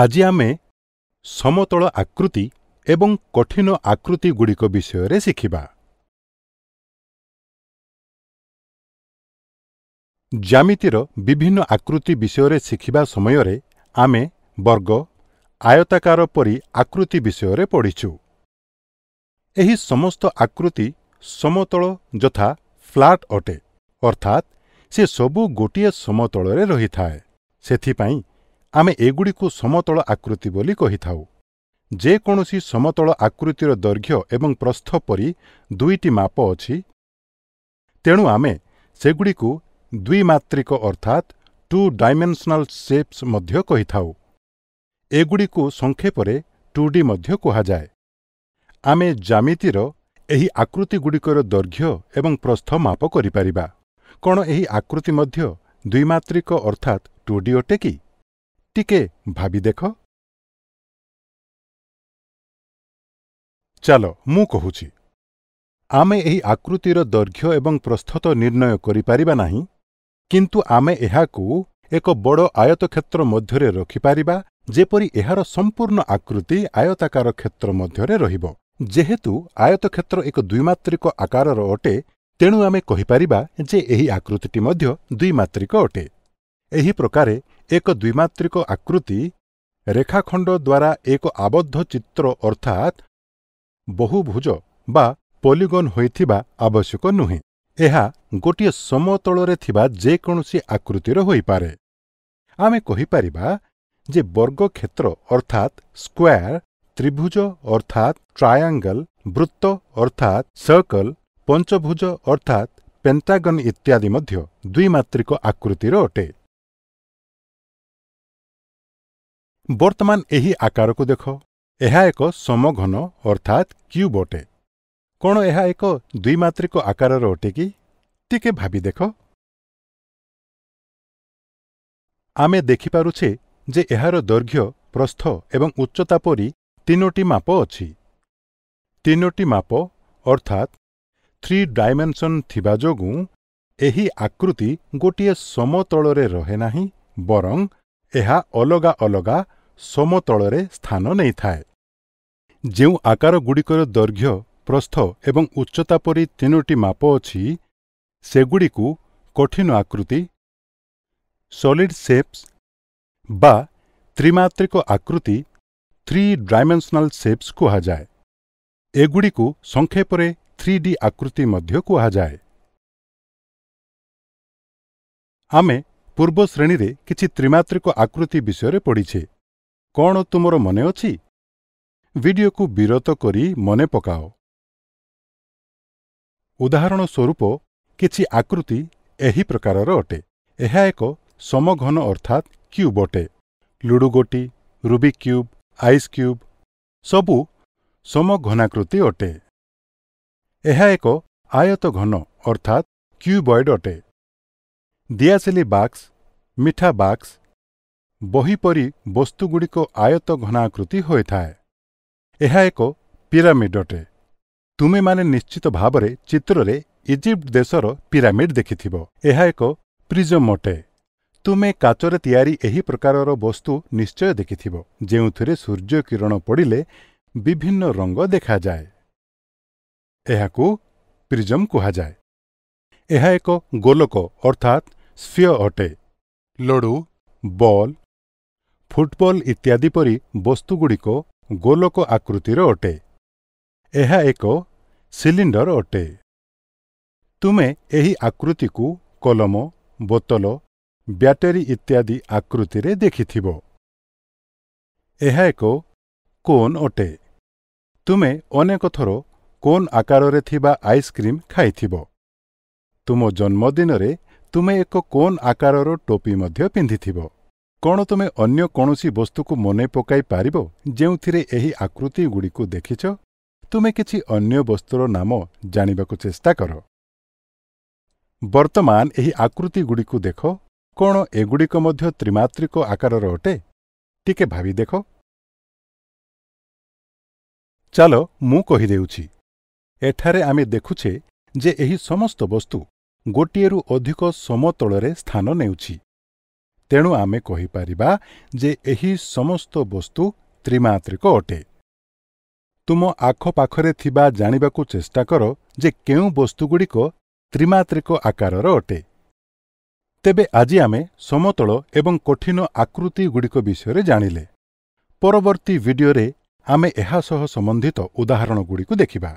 ଆଜି ଆମେ ସମତଳ ଆକୃତି ଏବଂ କଠିନ ଆକୃତିଗୁଡ଼ିକ ବିଷୟରେ ଶିଖିବା ଜ୍ୟାମିତିର ବିଭିନ୍ନ ଆକୃତି ବିଷୟରେ ଶିଖିବା ସମୟରେ ଆମେ ବର୍ଗ ଆୟତାକାର ପରି ଆକୃତି ବିଷୟରେ ପଢ଼ିଛୁ ଏହି ସମସ୍ତ ଆକୃତି ସମତଳ ଯଥା ଫ୍ଲାଟ୍ ଅଟେ ଅର୍ଥାତ୍ ସେ ସବୁ ଗୋଟିଏ ସମତଳରେ ରହିଥାଏ ସେଥିପାଇଁ ଆମେ ଏଗୁଡ଼ିକୁ ସମତଳ ଆକୃତି ବୋଲି କହିଥାଉ ଯେକୌଣସି ସମତଳ ଆକୃତିର ଦୈର୍ଘ୍ୟ ଏବଂ ପ୍ରସ୍ଥ ପରି ଦୁଇଟି ମାପ ଅଛି ତେଣୁ ଆମେ ସେଗୁଡ଼ିକୁ ଦ୍ୱିମାତ୍ରିକ ଅର୍ଥାତ୍ ଟୁ ଡାଇମେନ୍ସନାଲ୍ ସେପ୍ସ ମଧ୍ୟ କହିଥାଉ ଏଗୁଡ଼ିକୁ ସଂକ୍ଷେପରେ ଟୁ ଡି ମଧ୍ୟ କୁହାଯାଏ ଆମେ ଜ୍ୟାମିତିର ଏହି ଆକୃତିଗୁଡ଼ିକର ଦୈର୍ଘ୍ୟ ଏବଂ ପ୍ରସ୍ଥ ମାପ କରିପାରିବା କ'ଣ ଏହି ଆକୃତି ମଧ୍ୟ ଦ୍ୱିମାତ୍ରିକ ଅର୍ଥାତ୍ ଟୁ ଡି ଅଟେ କି ଟିକେ ଭାବି ଦେଖ ଚାଲ ମୁଁ କହୁଛି ଆମେ ଏହି ଆକୃତିର ଦୈର୍ଘ୍ୟ ଏବଂ ପ୍ରସ୍ତୁତ ନିର୍ଣ୍ଣୟ କରିପାରିବା ନାହିଁ କିନ୍ତୁ ଆମେ ଏହାକୁ ଏକ ବଡ଼ ଆୟତକ୍ଷେତ୍ର ମଧ୍ୟରେ ରଖିପାରିବା ଯେପରି ଏହାର ସମ୍ପୂର୍ଣ୍ଣ ଆକୃତି ଆୟତାକାର କ୍ଷେତ୍ର ମଧ୍ୟରେ ରହିବ ଯେହେତୁ ଆୟତକ୍ଷେତ୍ର ଏକ ଦ୍ୱିମାତ୍ରିକ ଆକାରର ଅଟେ ତେଣୁ ଆମେ କହିପାରିବା ଯେ ଏହି ଆକୃତିଟି ମଧ୍ୟ ଦ୍ୱିମାତ୍ରିକ ଅଟେ ଏହି ପ୍ରକାରେ ଏକ ଦ୍ୱିମାତ୍ରିକ ଆକୃତି ରେଖାଖଣ୍ଡ ଦ୍ୱାରା ଏକ ଆବଦ୍ଧ ଚିତ୍ର ଅର୍ଥାତ୍ ବହୁଭୁଜ ବା ପଲିଗନ୍ ହୋଇଥିବା ଆବଶ୍ୟକ ନୁହେଁ ଏହା ଗୋଟିଏ ସମତଳରେ ଥିବା ଯେକୌଣସି ଆକୃତିର ହୋଇପାରେ ଆମେ କହିପାରିବା ଯେ ବର୍ଗକ୍ଷେତ୍ର ଅର୍ଥାତ୍ ସ୍କୋୟାର ତ୍ରିଭୁଜ ଅର୍ଥାତ୍ ଟ୍ରାଏଙ୍ଗଲ ବୃତ୍ତ ଅର୍ଥାତ୍ ସର୍କଲ ପଞ୍ଚଭୁଜ ଅର୍ଥାତ୍ ପେଣ୍ଟାଗନ୍ ଇତ୍ୟାଦି ମଧ୍ୟ ଦ୍ୱିମାତ୍ରିକ ଆକୃତିର ଅଟେ ବର୍ତ୍ତମାନ ଏହି ଆକାରକୁ ଦେଖ ଏହା ଏକ ସମଘନ ଅର୍ଥାତ୍ କ୍ୟୁବ୍ ଅଟେ କ'ଣ ଏହା ଏକ ଦ୍ୱିମାତ୍ରିକ ଆକାରର ଅଟେ କି ଟିକେ ଭାବି ଦେଖ ଆମେ ଦେଖିପାରୁଛେ ଯେ ଏହାର ଦୈର୍ଘ୍ୟ ପ୍ରସ୍ଥ ଏବଂ ଉଚ୍ଚତା ପରି ତିନୋଟି ମାପ ଅଛି ତିନୋଟି ମାପ ଅର୍ଥାତ୍ ଥ୍ରୀ ଡାଇମେନ୍ସନ୍ ଥିବା ଯୋଗୁଁ ଏହି ଆକୃତି ଗୋଟିଏ ସମତଳରେ ରହେ ନାହିଁ ବରଂ ଏହା ଅଲଗା ଅଲଗା ସମତଳରେ ସ୍ଥାନ ନେଇଥାଏ ଯେଉଁ ଆକାରଗୁଡ଼ିକର ଦୈର୍ଘ୍ୟ ପ୍ରସ୍ଥ ଏବଂ ଉଚ୍ଚତା ପରି ତିନୋଟି ମାପ ଅଛି ସେଗୁଡ଼ିକୁ କଠିନ ଆକୃତି ସଲିଡ୍ ସେପ୍ସ ବା ତ୍ରିମାତ୍ରିକ ଆକୃତି ଥ୍ରି ଡାଇମେନ୍ସନାଲ୍ ସେପ୍ସ କୁହାଯାଏ ଏଗୁଡ଼ିକୁ ସଂକ୍ଷେପରେ ଥ୍ରୀ ଡି ଆକୃତି ମଧ୍ୟ କୁହାଯାଏ ଆମେ ପୂର୍ବ ଶ୍ରେଣୀରେ କିଛି ତ୍ରିମାତ୍ରିକ ଆକୃତି ବିଷୟରେ ପଡ଼ିଛେ କ'ଣ ତୁମର ମନେ ଅଛି ଭିଡ଼ିଓକୁ ବିରତ କରି ମନେ ପକାଅ ଉଦାହରଣ ସ୍ୱରୂପ କିଛି ଆକୃତି ଏହି ପ୍ରକାରର ଅଟେ ଏହା ଏକ ସମଘନ ଅର୍ଥାତ୍ କ୍ୟୁବ୍ ଅଟେ ଲୁଡ଼ୁଗୋଟି ରୁବିକ୍ କ୍ୟୁବ୍ ଆଇସ୍ କ୍ୟୁବ୍ ସବୁ ସମଘନାକୃତି ଅଟେ ଏହା ଏକ ଆୟତ ଘନ ଅର୍ଥାତ୍ କ୍ୟୁବଏଡ୍ ଅଟେ ଦିଆସିଲି ବାକ୍ସ ମିଠା ବାକ୍ସ ବହିପରି ବସ୍ତୁଗୁଡ଼ିକ ଆୟତ ଘନାକୃତି ହୋଇଥାଏ ଏହା ଏକ ପିରାମିଡ୍ ଅଟେ ତୁମେମାନେ ନିଶ୍ଚିତ ଭାବରେ ଚିତ୍ରରେ ଇଜିପ୍ଟ ଦେଶର ପିରାମିଡ୍ ଦେଖିଥିବ ଏହା ଏକ ପ୍ରିଜମ୍ ଅଟେ ତୁମେ କାଚରେ ତିଆରି ଏହି ପ୍ରକାରର ବସ୍ତୁ ନିଶ୍ଚୟ ଦେଖିଥିବ ଯେଉଁଥିରେ ସୂର୍ଯ୍ୟ କିରଣ ପଡ଼ିଲେ ବିଭିନ୍ନ ରଙ୍ଗ ଦେଖାଯାଏ ଏହାକୁ ପ୍ରିଜମ୍ କୁହାଯାଏ ଏହା ଏକ ଗୋଲକ ଅର୍ଥାତ୍ ସ୍ୱୀୟ ଅଟେ ଲଡ଼ୁ ବଲ୍ ଫୁଟବଲ୍ ଇତ୍ୟାଦି ପରି ବସ୍ତୁଗୁଡ଼ିକ ଗୋଲକ ଆକୃତିର ଅଟେ ଏହା ଏକ ସିଲିଣ୍ଡର ଅଟେ ତୁମେ ଏହି ଆକୃତିକୁ କଲମ ବୋତଲ ବ୍ୟାଟେରୀ ଇତ୍ୟାଦି ଆକୃତିରେ ଦେଖିଥିବ ଏହା ଏକ କୋନ୍ ଅଟେ ତୁମେ ଅନେକ ଥର କୋନ୍ ଆକାରରେ ଥିବା ଆଇସ୍କ୍ରିମ୍ ଖାଇଥିବ ତୁମ ଜନ୍ମଦିନରେ ତୁମେ ଏକ କୋନ୍ ଆକାରର ଟୋପି ମଧ୍ୟ ପିନ୍ଧିଥିବ କ'ଣ ତୁମେ ଅନ୍ୟ କୌଣସି ବସ୍ତୁକୁ ମନେ ପକାଇ ପାରିବ ଯେଉଁଥିରେ ଏହି ଆକୃତିଗୁଡ଼ିକୁ ଦେଖିଛ ତୁମେ କିଛି ଅନ୍ୟ ବସ୍ତୁର ନାମ ଜାଣିବାକୁ ଚେଷ୍ଟା କର ବର୍ତ୍ତମାନ ଏହି ଆକୃତିଗୁଡ଼ିକୁ ଦେଖ କ'ଣ ଏଗୁଡ଼ିକ ମଧ୍ୟ ତ୍ରିମାତ୍ରିକ ଆକାରର ଅଟେ ଟିକେ ଭାବି ଦେଖ ଚାଲ ମୁଁ କହିଦେଉଛି ଏଠାରେ ଆମେ ଦେଖୁଛେ ଯେ ଏହି ସମସ୍ତ ବସ୍ତୁ ଗୋଟିଏରୁ ଅଧିକ ସମତଳରେ ସ୍ଥାନ ନେଉଛି ତେଣୁ ଆମେ କହିପାରିବା ଯେ ଏହି ସମସ୍ତ ବସ୍ତୁ ତ୍ରିମାତ୍ରିକ ଅଟେ ତୁମ ଆଖପାଖରେ ଥିବା ଜାଣିବାକୁ ଚେଷ୍ଟା କର ଯେ କେଉଁ ବସ୍ତୁଗୁଡ଼ିକ ତ୍ରିମାତ୍ରିକ ଆକାରର ଅଟେ ତେବେ ଆଜି ଆମେ ସମତଳ ଏବଂ କଠିନ ଆକୃତିଗୁଡ଼ିକ ବିଷୟରେ ଜାଣିଲେ ପରବର୍ତ୍ତୀ ଭିଡିଓରେ ଆମେ ଏହା ସହ ସମ୍ବନ୍ଧିତ ଉଦାହରଣଗୁଡ଼ିକୁ ଦେଖିବା